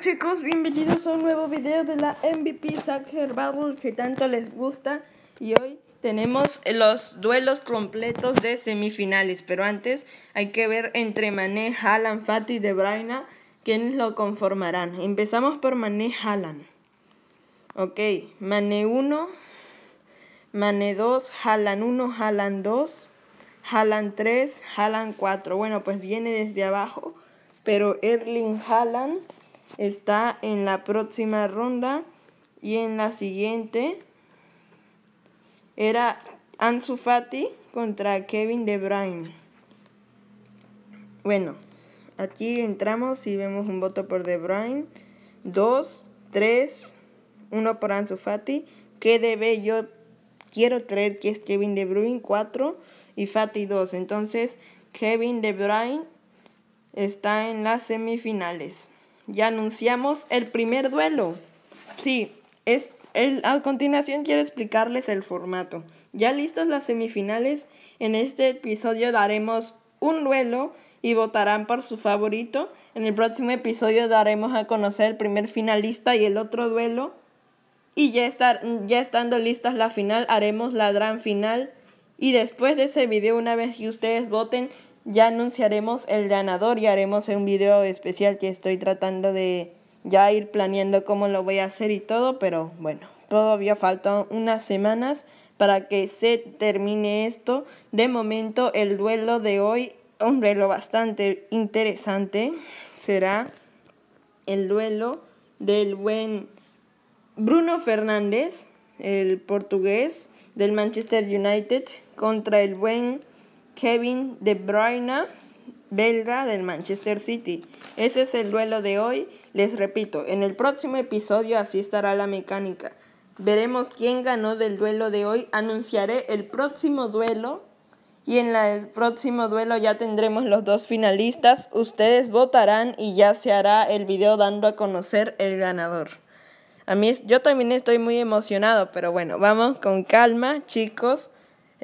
chicos, bienvenidos a un nuevo video de la MVP Soccer Battle que tanto les gusta y hoy tenemos los duelos completos de semifinales, pero antes hay que ver entre Mané, Haaland, Fati y De Bruyne quiénes lo conformarán. Empezamos por Mané Haaland. Ok, Mané 1, Mané 2, Haaland 1, Haaland 2, Haaland 3, Haaland 4. Bueno, pues viene desde abajo, pero Erling Haaland está en la próxima ronda y en la siguiente era Ansu Fati contra Kevin De Bruyne. Bueno, aquí entramos y vemos un voto por De Bruyne, 2, 3, 1 por Ansu Fati, que debe yo quiero creer que es Kevin De Bruyne 4 y Fati 2. Entonces, Kevin De Bruyne está en las semifinales ya anunciamos el primer duelo. Sí, es el, a continuación quiero explicarles el formato. Ya listas las semifinales, en este episodio daremos un duelo y votarán por su favorito. En el próximo episodio daremos a conocer el primer finalista y el otro duelo. Y ya, estar, ya estando listas la final, haremos la gran final. Y después de ese video, una vez que ustedes voten, ya anunciaremos el ganador y haremos un video especial que estoy tratando de ya ir planeando cómo lo voy a hacer y todo, pero bueno, todavía faltan unas semanas para que se termine esto. De momento el duelo de hoy, un duelo bastante interesante, será el duelo del buen Bruno Fernández, el portugués del Manchester United, contra el buen Kevin De Bruyne, belga del Manchester City. Ese es el duelo de hoy. Les repito, en el próximo episodio así estará la mecánica. Veremos quién ganó del duelo de hoy. Anunciaré el próximo duelo. Y en el próximo duelo ya tendremos los dos finalistas. Ustedes votarán y ya se hará el video dando a conocer el ganador. A mí, yo también estoy muy emocionado, pero bueno, vamos con calma, chicos.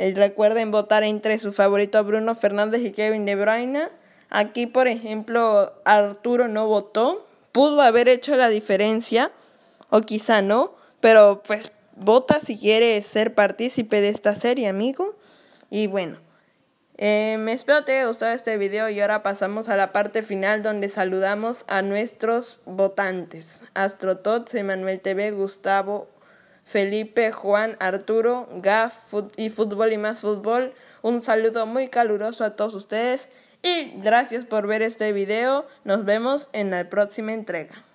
Eh, recuerden votar entre su favorito Bruno Fernández y Kevin De Bruyne. Aquí, por ejemplo, Arturo no votó. Pudo haber hecho la diferencia, o quizá no, pero pues vota si quieres ser partícipe de esta serie, amigo. Y bueno, eh, me espero te haya gustado este video y ahora pasamos a la parte final donde saludamos a nuestros votantes. Tots, Emanuel TV, Gustavo Felipe, Juan, Arturo, Gaf y Fútbol y más Fútbol. Un saludo muy caluroso a todos ustedes y gracias por ver este video. Nos vemos en la próxima entrega.